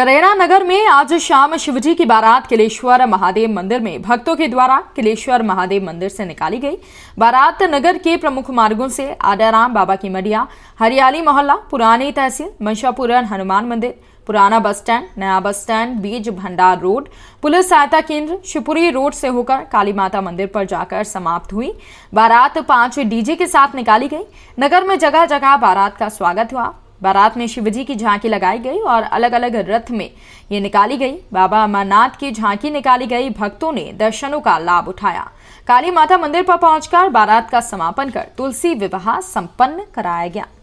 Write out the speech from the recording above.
करैरा नगर में आज शाम शिवजी की बारात किलेश्वर महादेव मंदिर में भक्तों के द्वारा किलेश्वर महादेव मंदिर से निकाली गई बारात नगर के प्रमुख मार्गों से आडाराम बाबा की मडिया हरियाली मोहल्ला पुरानी तहसील मंशापुरन हनुमान मंदिर पुराना बस स्टैंड नया बस स्टैंड बीज भंडार रोड पुलिस सहायता केंद्र शिवपुरी रोड से होकर काली माता मंदिर पर जाकर समाप्त हुई बारात पांच डीजे के साथ निकाली गई नगर में जगह जगह बारात का स्वागत हुआ बारात में शिवजी की झांकी लगाई गई और अलग अलग रथ में ये निकाली गई बाबा अमरनाथ की झांकी निकाली गई भक्तों ने दर्शनों का लाभ उठाया काली माता मंदिर पर पहुंचकर बारात का समापन कर तुलसी विवाह संपन्न कराया गया